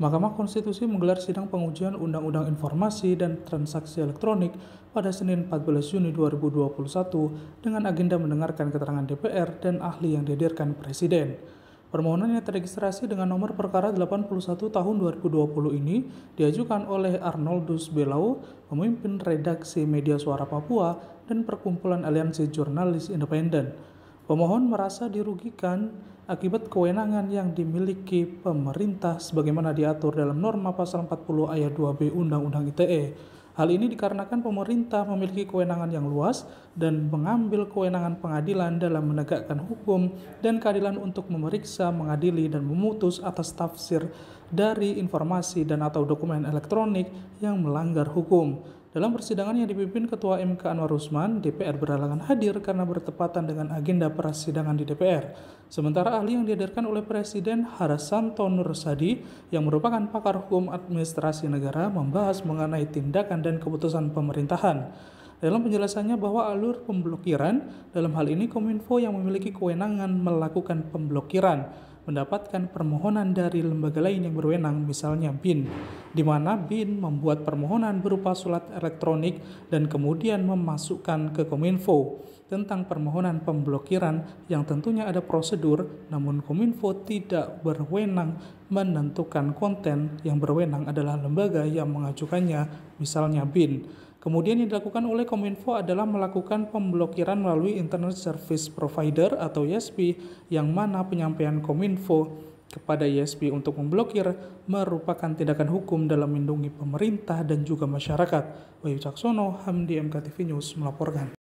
Mahkamah Konstitusi menggelar sidang pengujian Undang-Undang Informasi dan Transaksi Elektronik pada Senin 14 Juni 2021 dengan agenda mendengarkan keterangan DPR dan ahli yang dihadirkan Presiden. Permohonan yang terregistrasi dengan nomor perkara 81 tahun 2020 ini diajukan oleh Arnoldus Belau, pemimpin redaksi Media Suara Papua dan Perkumpulan Aliansi Jurnalis Independen. Pemohon merasa dirugikan akibat kewenangan yang dimiliki pemerintah sebagaimana diatur dalam norma pasal 40 ayat 2B Undang-Undang ITE. Hal ini dikarenakan pemerintah memiliki kewenangan yang luas dan mengambil kewenangan pengadilan dalam menegakkan hukum dan keadilan untuk memeriksa, mengadili, dan memutus atas tafsir dari informasi dan atau dokumen elektronik yang melanggar hukum. Dalam persidangan yang dipimpin Ketua MK Anwar Usman, DPR berhalangan hadir karena bertepatan dengan agenda persidangan di DPR. Sementara ahli yang dihadirkan oleh Presiden Harasan Harasanto Sadi, yang merupakan pakar hukum administrasi negara, membahas mengenai tindakan dan keputusan pemerintahan dalam penjelasannya bahwa alur pemblokiran dalam hal ini Kominfo yang memiliki kewenangan melakukan pemblokiran mendapatkan permohonan dari lembaga lain yang berwenang, misalnya BIN, di mana BIN membuat permohonan berupa surat elektronik dan kemudian memasukkan ke Kominfo tentang permohonan pemblokiran yang tentunya ada prosedur, namun Kominfo tidak berwenang menentukan konten yang berwenang adalah lembaga yang mengajukannya, misalnya BIN. Kemudian yang dilakukan oleh Kominfo adalah melakukan pemblokiran melalui Internet Service Provider atau ISP yang mana penyampaian Kominfo kepada ISP untuk memblokir merupakan tindakan hukum dalam melindungi pemerintah dan juga masyarakat. Bayu Caksono, Hamdi MKTV News melaporkan.